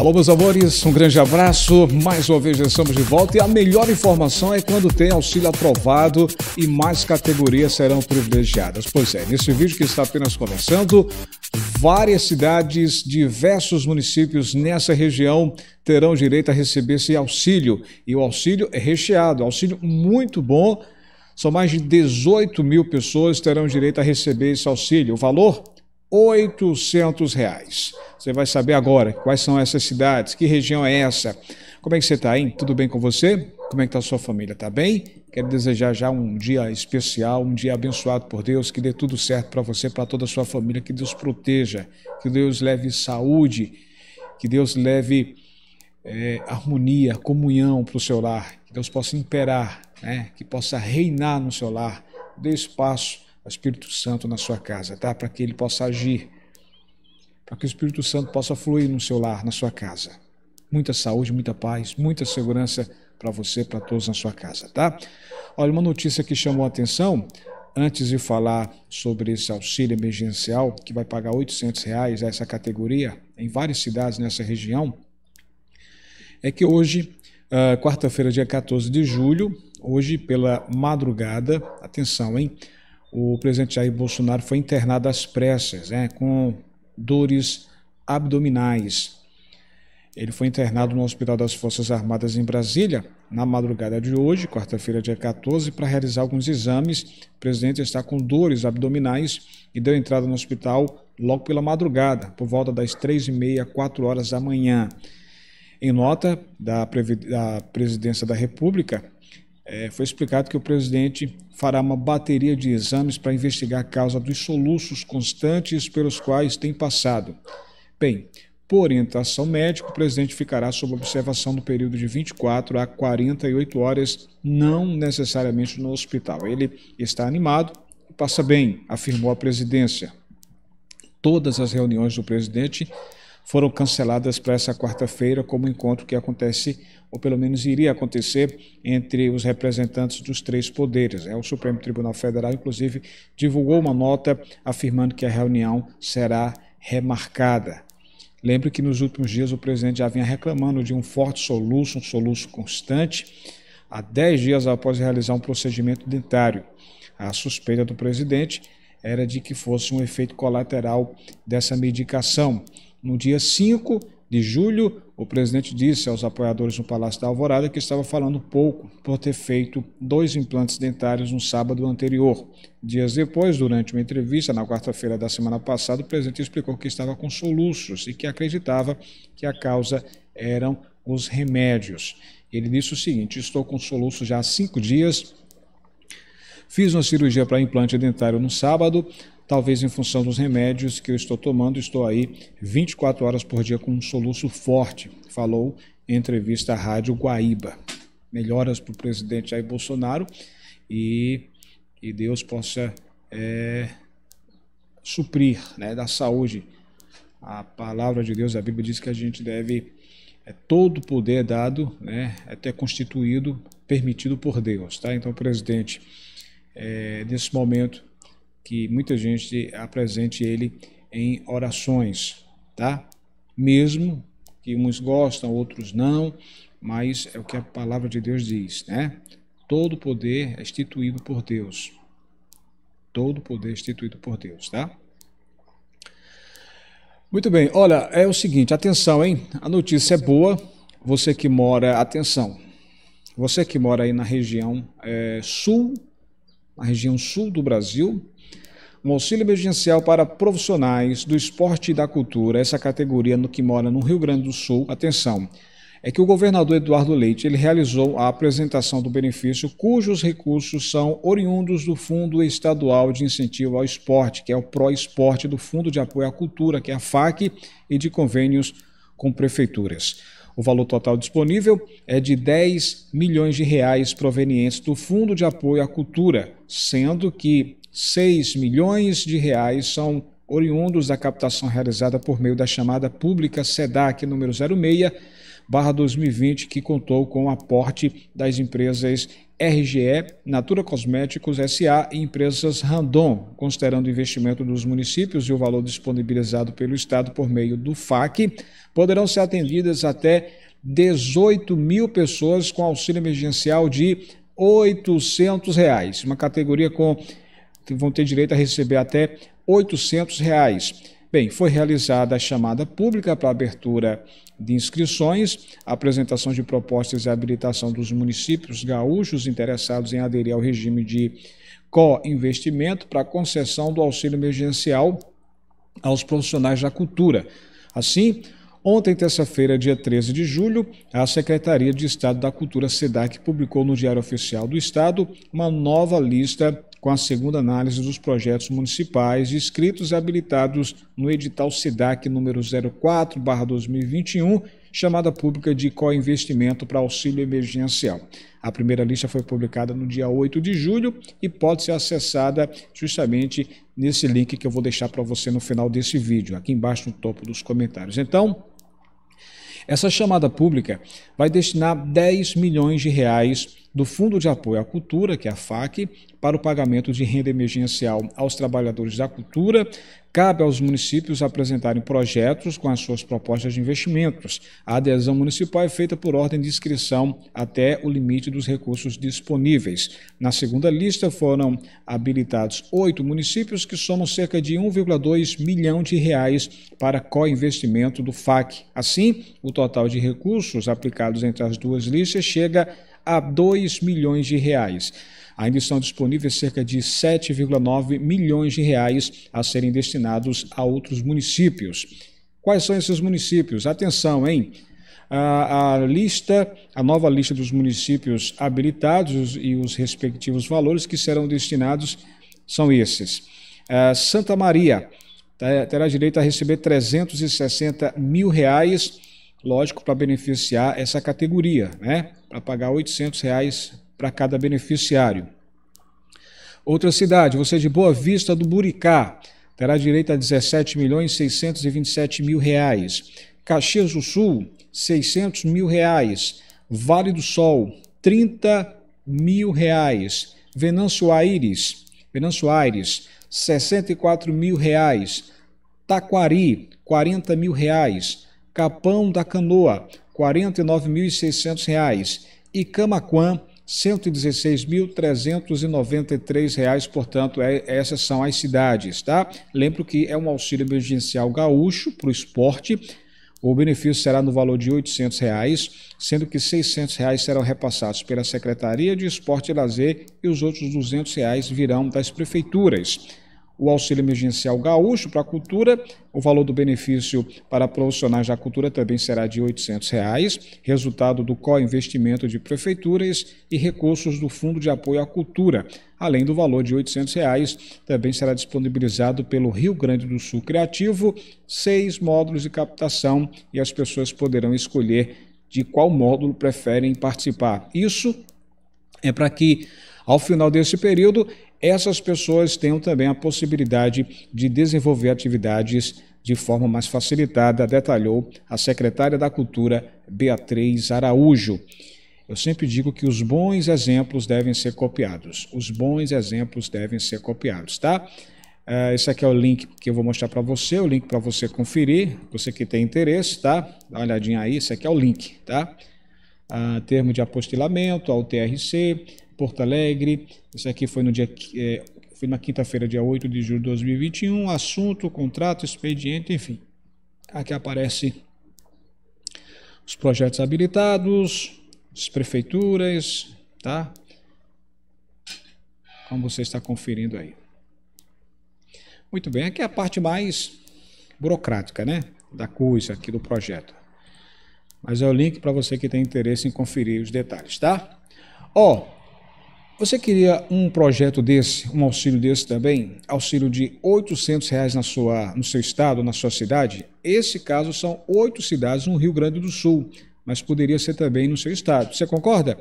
Alô, meus amores, um grande abraço. Mais uma vez estamos de volta e a melhor informação é quando tem auxílio aprovado e mais categorias serão privilegiadas. Pois é, nesse vídeo que está apenas começando, várias cidades, diversos municípios nessa região terão direito a receber esse auxílio. E o auxílio é recheado, auxílio muito bom. São mais de 18 mil pessoas terão direito a receber esse auxílio. O valor 800 reais. Você vai saber agora quais são essas cidades, que região é essa. Como é que você está, hein? Tudo bem com você? Como é que está a sua família? Está bem? Quero desejar já um dia especial, um dia abençoado por Deus, que dê tudo certo para você, para toda a sua família, que Deus proteja, que Deus leve saúde, que Deus leve é, harmonia, comunhão para o seu lar, que Deus possa imperar, né? que possa reinar no seu lar, dê espaço o Espírito Santo na sua casa, tá? Para que ele possa agir, para que o Espírito Santo possa fluir no seu lar, na sua casa. Muita saúde, muita paz, muita segurança para você, para todos na sua casa, tá? Olha, uma notícia que chamou a atenção, antes de falar sobre esse auxílio emergencial, que vai pagar R$ 800 reais a essa categoria, em várias cidades nessa região, é que hoje, ah, quarta-feira, dia 14 de julho, hoje pela madrugada, atenção, hein? o presidente Jair Bolsonaro foi internado às pressas, né, com dores abdominais. Ele foi internado no Hospital das Forças Armadas em Brasília na madrugada de hoje, quarta-feira, dia 14, para realizar alguns exames. O presidente está com dores abdominais e deu entrada no hospital logo pela madrugada, por volta das 3h30, 4 horas da manhã. Em nota da Presidência da República, é, foi explicado que o presidente fará uma bateria de exames para investigar a causa dos soluços constantes pelos quais tem passado. Bem, por orientação médica, o presidente ficará sob observação no período de 24 a 48 horas, não necessariamente no hospital. Ele está animado e passa bem, afirmou a presidência. Todas as reuniões do presidente foram canceladas para essa quarta-feira, como encontro que acontece, ou pelo menos iria acontecer, entre os representantes dos três poderes. É, o Supremo Tribunal Federal, inclusive, divulgou uma nota afirmando que a reunião será remarcada. Lembre que nos últimos dias o presidente já vinha reclamando de um forte soluço, um soluço constante, há 10 dias após realizar um procedimento dentário. A suspeita do presidente era de que fosse um efeito colateral dessa medicação. No dia 5 de julho, o presidente disse aos apoiadores no Palácio da Alvorada que estava falando pouco por ter feito dois implantes dentários no sábado anterior. Dias depois, durante uma entrevista na quarta-feira da semana passada, o presidente explicou que estava com soluços e que acreditava que a causa eram os remédios. Ele disse o seguinte: Estou com soluços já há cinco dias. Fiz uma cirurgia para implante dentário no sábado talvez em função dos remédios que eu estou tomando, estou aí 24 horas por dia com um soluço forte, falou em entrevista à Rádio Guaíba. Melhoras para o presidente Jair Bolsonaro e que Deus possa é, suprir né, da saúde. A palavra de Deus, a Bíblia diz que a gente deve é todo poder dado, né, até constituído, permitido por Deus, tá? Então, presidente, é, nesse momento que muita gente apresente ele em orações, tá? Mesmo que uns gostam, outros não, mas é o que a palavra de Deus diz, né? Todo poder é instituído por Deus. Todo poder é instituído por Deus, tá? Muito bem, olha, é o seguinte, atenção, hein? A notícia é boa, você que mora, atenção, você que mora aí na região é, sul a região sul do Brasil, um auxílio emergencial para profissionais do esporte e da cultura, essa categoria no que mora no Rio Grande do Sul. Atenção, é que o governador Eduardo Leite ele realizou a apresentação do benefício, cujos recursos são oriundos do Fundo Estadual de Incentivo ao Esporte, que é o Pro Esporte do Fundo de Apoio à Cultura, que é a FAC, e de convênios com prefeituras. O valor total disponível é de 10 milhões de reais provenientes do Fundo de Apoio à Cultura, sendo que 6 milhões de reais são oriundos da captação realizada por meio da chamada pública SEDAC número 06 barra 2020, que contou com o aporte das empresas RGE, Natura Cosméticos SA e empresas Randon, considerando o investimento dos municípios e o valor disponibilizado pelo Estado por meio do FAC, poderão ser atendidas até 18 mil pessoas com auxílio emergencial de R$ 800, reais, uma categoria com vão ter direito a receber até R$ 800. Reais. Bem, foi realizada a chamada pública para abertura de inscrições, apresentação de propostas e habilitação dos municípios gaúchos interessados em aderir ao regime de co-investimento para concessão do auxílio emergencial aos profissionais da cultura. Assim, Ontem, terça-feira, dia 13 de julho, a Secretaria de Estado da Cultura, SEDAC, publicou no Diário Oficial do Estado uma nova lista com a segunda análise dos projetos municipais inscritos e habilitados no edital SIDAC número 04/2021, chamada pública de co-investimento para auxílio emergencial. A primeira lista foi publicada no dia 8 de julho e pode ser acessada justamente nesse link que eu vou deixar para você no final desse vídeo, aqui embaixo no topo dos comentários. Então, essa chamada pública vai destinar 10 milhões de reais do Fundo de Apoio à Cultura, que é a FAC, para o pagamento de renda emergencial aos trabalhadores da cultura, cabe aos municípios apresentarem projetos com as suas propostas de investimentos. A adesão municipal é feita por ordem de inscrição até o limite dos recursos disponíveis. Na segunda lista foram habilitados oito municípios que somam cerca de 1,2 milhão de reais para co-investimento do FAC. Assim, o total de recursos aplicados entre as duas listas chega a a 2 milhões de reais. Ainda estão disponíveis é cerca de 7,9 milhões de reais a serem destinados a outros municípios. Quais são esses municípios? Atenção, hein? A, a, lista, a nova lista dos municípios habilitados e os respectivos valores que serão destinados são esses. Santa Maria terá direito a receber 360 mil reais lógico, para beneficiar essa categoria, né? para pagar R$ 800,00 reais para cada beneficiário. Outra cidade, você de Boa Vista do Buricá, terá direito a R$ milhões mil reais. Caxias do Sul, R$ mil reais. Vale do Sol, R$ mil reais. Venâncio Aires, Venâncio Aires, 64 mil reais. Taquari, R$ mil reais. Capão da Canoa, R$ 49.600 e Camaquã, R$ 116.393, portanto, é, essas são as cidades, tá? Lembro que é um auxílio emergencial gaúcho para o esporte. O benefício será no valor de R$ 800, reais, sendo que R$ 600 reais serão repassados pela Secretaria de Esporte e Lazer e os outros R$ 200 reais virão das prefeituras o auxílio emergencial gaúcho para a cultura. O valor do benefício para profissionais da cultura também será de R$ 800, reais, resultado do co-investimento de prefeituras e recursos do Fundo de Apoio à Cultura. Além do valor de R$ 800, reais, também será disponibilizado pelo Rio Grande do Sul Criativo seis módulos de captação e as pessoas poderão escolher de qual módulo preferem participar. Isso é para que, ao final desse período, essas pessoas tenham também a possibilidade de desenvolver atividades de forma mais facilitada, detalhou a secretária da Cultura, Beatriz Araújo. Eu sempre digo que os bons exemplos devem ser copiados. Os bons exemplos devem ser copiados, tá? É, esse aqui é o link que eu vou mostrar para você, o link para você conferir, você que tem interesse, tá? Dá uma olhadinha aí, esse aqui é o link, tá? Ah, termo de apostilamento, ao TRC, Porto Alegre. Isso aqui foi no dia é, foi na quinta-feira, dia 8 de julho de 2021. Assunto, contrato, expediente, enfim. Aqui aparece os projetos habilitados, as prefeituras, tá? Como você está conferindo aí. Muito bem, aqui é a parte mais burocrática, né? Da coisa aqui do projeto. Mas é o link para você que tem interesse em conferir os detalhes, tá? Ó, você queria um projeto desse, um auxílio desse também? Auxílio de R$ reais na sua, no seu estado, na sua cidade? Esse caso são oito cidades no Rio Grande do Sul, mas poderia ser também no seu estado. Você concorda?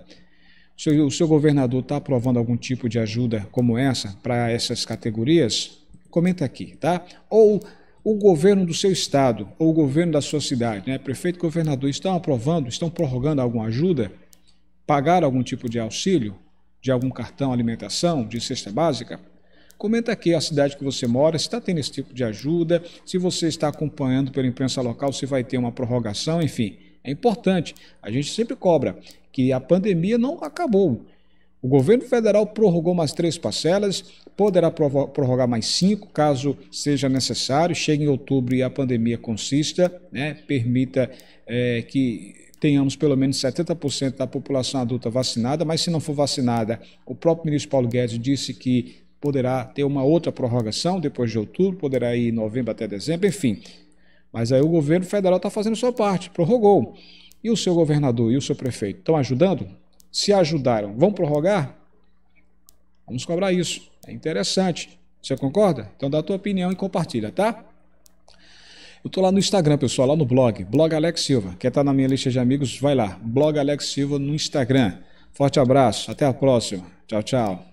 O seu, o seu governador está aprovando algum tipo de ajuda como essa para essas categorias? Comenta aqui, tá? Ou o governo do seu estado, ou o governo da sua cidade, né? prefeito e governador, estão aprovando, estão prorrogando alguma ajuda? Pagar algum tipo de auxílio? de algum cartão alimentação, de cesta básica, comenta aqui a cidade que você mora, se está tendo esse tipo de ajuda, se você está acompanhando pela imprensa local, se vai ter uma prorrogação, enfim. É importante. A gente sempre cobra que a pandemia não acabou. O governo federal prorrogou mais três parcelas, poderá prorrogar mais cinco, caso seja necessário. Chegue em outubro e a pandemia consista, né, permita é, que tenhamos pelo menos 70% da população adulta vacinada, mas se não for vacinada, o próprio ministro Paulo Guedes disse que poderá ter uma outra prorrogação depois de outubro, poderá ir em novembro até dezembro, enfim. Mas aí o governo federal está fazendo sua parte, prorrogou. E o seu governador e o seu prefeito estão ajudando? Se ajudaram, vão prorrogar? Vamos cobrar isso. É interessante. Você concorda? Então dá a tua opinião e compartilha, tá? Eu tô lá no Instagram, pessoal, lá no blog, blog Alex Silva. Quer estar tá na minha lista de amigos? Vai lá, blog Alex Silva no Instagram. Forte abraço, até a próxima. Tchau, tchau.